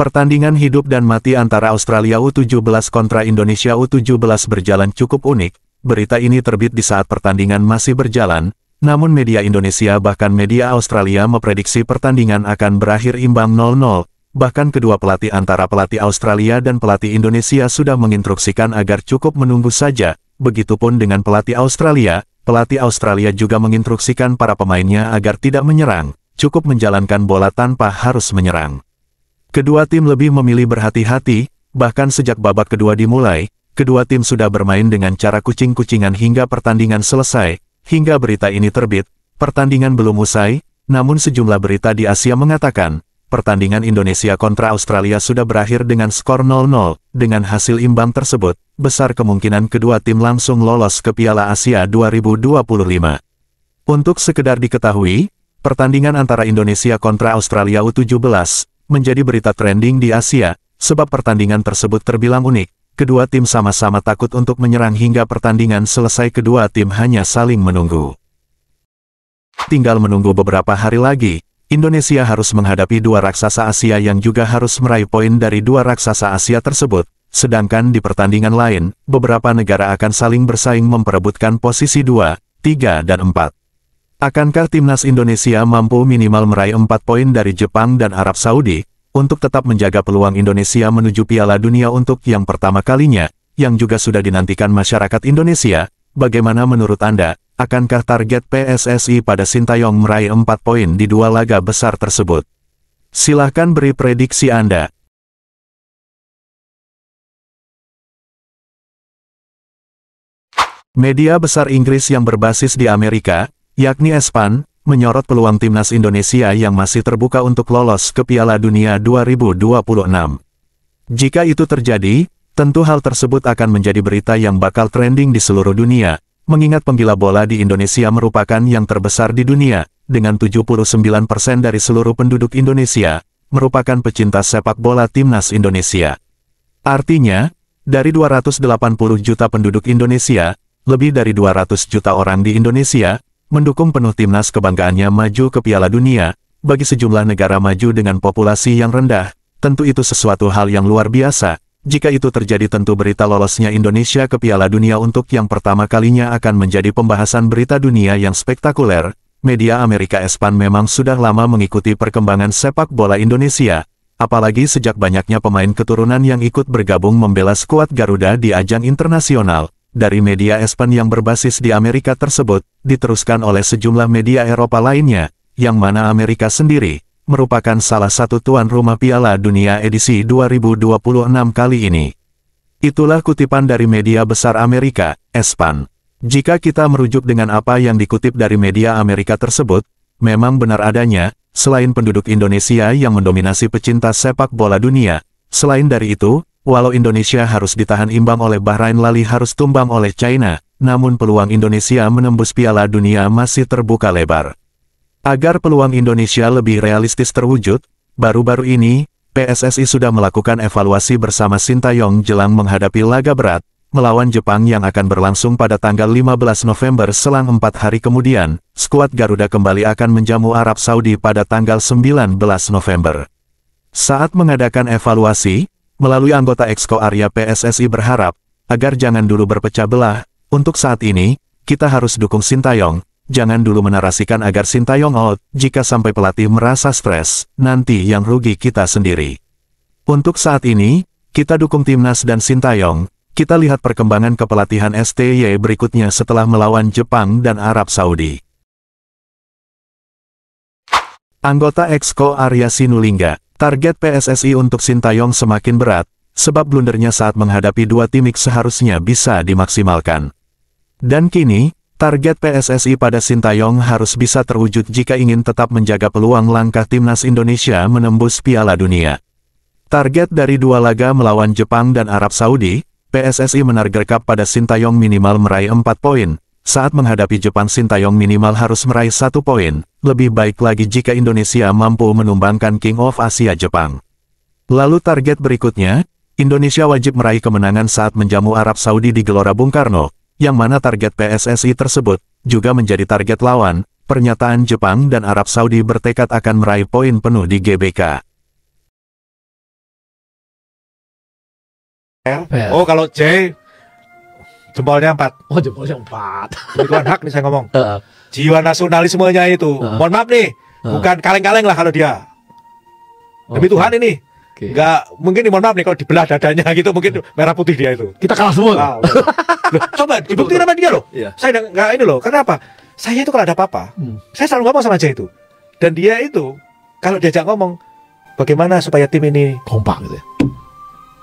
Pertandingan hidup dan mati antara Australia U17 kontra Indonesia U17 berjalan cukup unik. Berita ini terbit di saat pertandingan masih berjalan, namun media Indonesia bahkan media Australia memprediksi pertandingan akan berakhir imbang 0-0. Bahkan kedua pelatih antara pelatih Australia dan pelatih Indonesia sudah menginstruksikan agar cukup menunggu saja. Begitupun dengan pelatih Australia, pelatih Australia juga menginstruksikan para pemainnya agar tidak menyerang, cukup menjalankan bola tanpa harus menyerang. Kedua tim lebih memilih berhati-hati, bahkan sejak babak kedua dimulai, kedua tim sudah bermain dengan cara kucing-kucingan hingga pertandingan selesai, hingga berita ini terbit, pertandingan belum usai, namun sejumlah berita di Asia mengatakan, pertandingan Indonesia kontra Australia sudah berakhir dengan skor 0-0. Dengan hasil imbang tersebut, besar kemungkinan kedua tim langsung lolos ke Piala Asia 2025. Untuk sekedar diketahui, pertandingan antara Indonesia kontra Australia U17 menjadi berita trending di Asia, sebab pertandingan tersebut terbilang unik. Kedua tim sama-sama takut untuk menyerang hingga pertandingan selesai kedua tim hanya saling menunggu. Tinggal menunggu beberapa hari lagi, Indonesia harus menghadapi dua raksasa Asia yang juga harus meraih poin dari dua raksasa Asia tersebut, sedangkan di pertandingan lain, beberapa negara akan saling bersaing memperebutkan posisi 2, 3 dan 4. Akankah timnas Indonesia mampu minimal meraih 4 poin dari Jepang dan Arab Saudi, untuk tetap menjaga peluang Indonesia menuju Piala Dunia untuk yang pertama kalinya, yang juga sudah dinantikan masyarakat Indonesia? Bagaimana menurut Anda, akankah target PSSI pada Sintayong meraih 4 poin di dua laga besar tersebut? Silahkan beri prediksi Anda. Media besar Inggris yang berbasis di Amerika, yakni Espan, menyorot peluang timnas Indonesia yang masih terbuka untuk lolos ke Piala Dunia 2026. Jika itu terjadi, tentu hal tersebut akan menjadi berita yang bakal trending di seluruh dunia, mengingat penggila bola di Indonesia merupakan yang terbesar di dunia, dengan 79% dari seluruh penduduk Indonesia, merupakan pecinta sepak bola timnas Indonesia. Artinya, dari 280 juta penduduk Indonesia, lebih dari 200 juta orang di Indonesia, mendukung penuh timnas kebanggaannya maju ke Piala Dunia, bagi sejumlah negara maju dengan populasi yang rendah, tentu itu sesuatu hal yang luar biasa, jika itu terjadi tentu berita lolosnya Indonesia ke Piala Dunia untuk yang pertama kalinya akan menjadi pembahasan berita dunia yang spektakuler. Media Amerika Espan memang sudah lama mengikuti perkembangan sepak bola Indonesia, apalagi sejak banyaknya pemain keturunan yang ikut bergabung membela skuad Garuda di ajang internasional dari media Espen yang berbasis di Amerika tersebut, diteruskan oleh sejumlah media Eropa lainnya, yang mana Amerika sendiri, merupakan salah satu tuan rumah Piala Dunia edisi 2026 kali ini. Itulah kutipan dari media besar Amerika, Espan. Jika kita merujuk dengan apa yang dikutip dari media Amerika tersebut, memang benar adanya, selain penduduk Indonesia yang mendominasi pecinta sepak bola dunia, selain dari itu, Walau Indonesia harus ditahan imbang oleh Bahrain lali harus tumbang oleh China, namun peluang Indonesia menembus piala dunia masih terbuka lebar. Agar peluang Indonesia lebih realistis terwujud, baru-baru ini, PSSI sudah melakukan evaluasi bersama Sintayong jelang menghadapi laga berat, melawan Jepang yang akan berlangsung pada tanggal 15 November selang 4 hari kemudian, skuad Garuda kembali akan menjamu Arab Saudi pada tanggal 19 November. Saat mengadakan evaluasi, melalui anggota Exco Arya PSSI berharap, agar jangan dulu berpecah belah, untuk saat ini, kita harus dukung Sintayong, jangan dulu menarasikan agar Sintayong out, jika sampai pelatih merasa stres, nanti yang rugi kita sendiri. Untuk saat ini, kita dukung Timnas dan Sintayong, kita lihat perkembangan kepelatihan STY berikutnya setelah melawan Jepang dan Arab Saudi. Anggota Exco Arya Sinulinga Target PSSI untuk Sintayong semakin berat, sebab blundernya saat menghadapi dua timik seharusnya bisa dimaksimalkan. Dan kini, target PSSI pada Sintayong harus bisa terwujud jika ingin tetap menjaga peluang langkah timnas Indonesia menembus Piala Dunia. Target dari dua laga melawan Jepang dan Arab Saudi, PSSI menargetkan pada Sintayong minimal meraih 4 poin, saat menghadapi Jepang Sintayong minimal harus meraih satu poin, lebih baik lagi jika Indonesia mampu menumbangkan King of Asia Jepang. Lalu target berikutnya, Indonesia wajib meraih kemenangan saat menjamu Arab Saudi di Gelora Bung Karno, yang mana target PSSI tersebut juga menjadi target lawan, pernyataan Jepang dan Arab Saudi bertekad akan meraih poin penuh di GBK. Oh kalau J Jempolnya empat. Oh jempolnya empat. Kebetulan hak nih saya ngomong. Uh, uh. Jiwa nasionalismenya itu. Uh, Mohon maaf nih, uh. bukan kaleng-kaleng lah kalau dia. Oh, Demi Tuhan ini. Okay. Gak mungkin mohon maaf nih kalau dibelah dadanya gitu mungkin merah putih dia itu. Kita kalah semua. nah, loh, coba dibuktiin sama dia loh. Yeah. Saya nggak ini loh. Kenapa? Saya itu kalau ada apa-apa, hmm. saya selalu ngomong sama aja itu. Dan dia itu kalau diajak ngomong, bagaimana supaya tim ini kompak gitu ya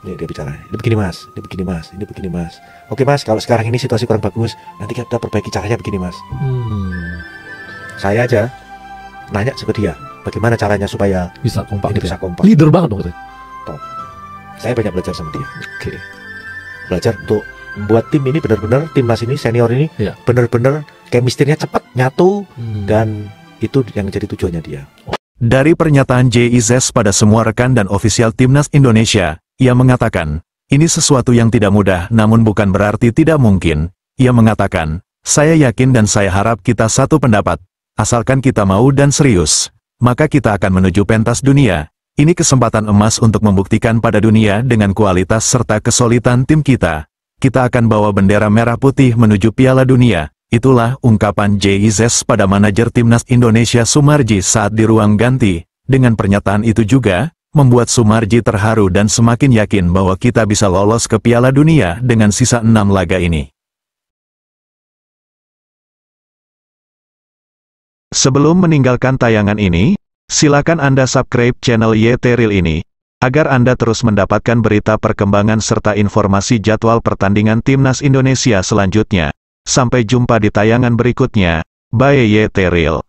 ini dia bicara, ini begini mas, ini begini mas, ini begini mas. Oke mas, kalau sekarang ini situasi kurang bagus, nanti kita perbaiki caranya begini mas. Hmm. Saya aja nanya ke dia, bagaimana caranya supaya bisa kompak, ini gitu ya? bisa kompak. Leader banget dong. Top. Saya banyak belajar sama dia. Oke. Okay. Belajar untuk membuat tim ini benar-benar timnas ini senior ini yeah. benar-benar kemisternya cepat nyatu hmm. dan itu yang jadi tujuannya dia. Dari pernyataan JIZ pada semua rekan dan ofisial timnas Indonesia, ia mengatakan, ini sesuatu yang tidak mudah namun bukan berarti tidak mungkin. Ia mengatakan, saya yakin dan saya harap kita satu pendapat. Asalkan kita mau dan serius, maka kita akan menuju pentas dunia. Ini kesempatan emas untuk membuktikan pada dunia dengan kualitas serta kesulitan tim kita. Kita akan bawa bendera merah putih menuju piala dunia. Itulah ungkapan J. pada manajer timnas Indonesia Sumarji saat di ruang ganti. Dengan pernyataan itu juga, membuat Sumarji terharu dan semakin yakin bahwa kita bisa lolos ke Piala Dunia dengan sisa enam laga ini. Sebelum meninggalkan tayangan ini, silakan Anda subscribe channel YT Real ini, agar Anda terus mendapatkan berita perkembangan serta informasi jadwal pertandingan Timnas Indonesia selanjutnya. Sampai jumpa di tayangan berikutnya. Bye YT Real.